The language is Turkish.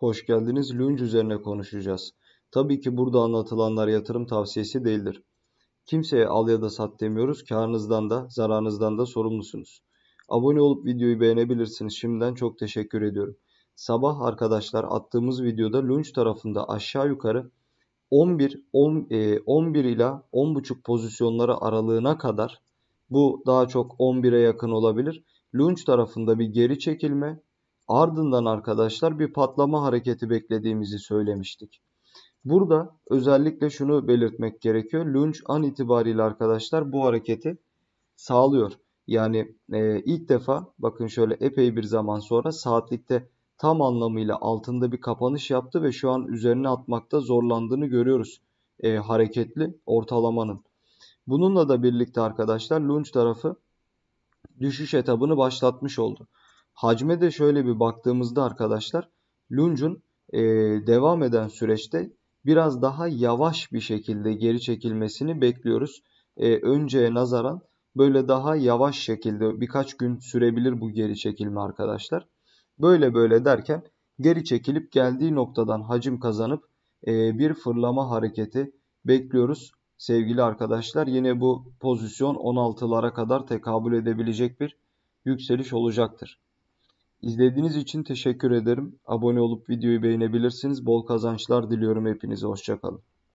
hoş geldiniz. Lunge üzerine konuşacağız. Tabii ki burada anlatılanlar yatırım tavsiyesi değildir. Kimseye al ya da sat demiyoruz. Karınızdan da zararınızdan da sorumlusunuz. Abone olup videoyu beğenebilirsiniz. Şimdiden çok teşekkür ediyorum. Sabah arkadaşlar attığımız videoda Lunge tarafında aşağı yukarı 11 10, 11 ile 10.5 pozisyonları aralığına kadar bu daha çok 11'e yakın olabilir. Lunge tarafında bir geri çekilme Ardından arkadaşlar bir patlama hareketi beklediğimizi söylemiştik. Burada özellikle şunu belirtmek gerekiyor. lunch an itibariyle arkadaşlar bu hareketi sağlıyor. Yani e, ilk defa bakın şöyle epey bir zaman sonra saatlikte tam anlamıyla altında bir kapanış yaptı ve şu an üzerine atmakta zorlandığını görüyoruz e, hareketli ortalamanın. Bununla da birlikte arkadaşlar lunch tarafı düşüş etabını başlatmış oldu. Hacme de şöyle bir baktığımızda arkadaşlar Lunge'un e, devam eden süreçte biraz daha yavaş bir şekilde geri çekilmesini bekliyoruz. E, önceye nazaran böyle daha yavaş şekilde birkaç gün sürebilir bu geri çekilme arkadaşlar. Böyle böyle derken geri çekilip geldiği noktadan hacim kazanıp e, bir fırlama hareketi bekliyoruz. Sevgili arkadaşlar yine bu pozisyon 16'lara kadar tekabül edebilecek bir yükseliş olacaktır. İzlediğiniz için teşekkür ederim. Abone olup videoyu beğenebilirsiniz. Bol kazançlar diliyorum hepinize. Hoşçakalın.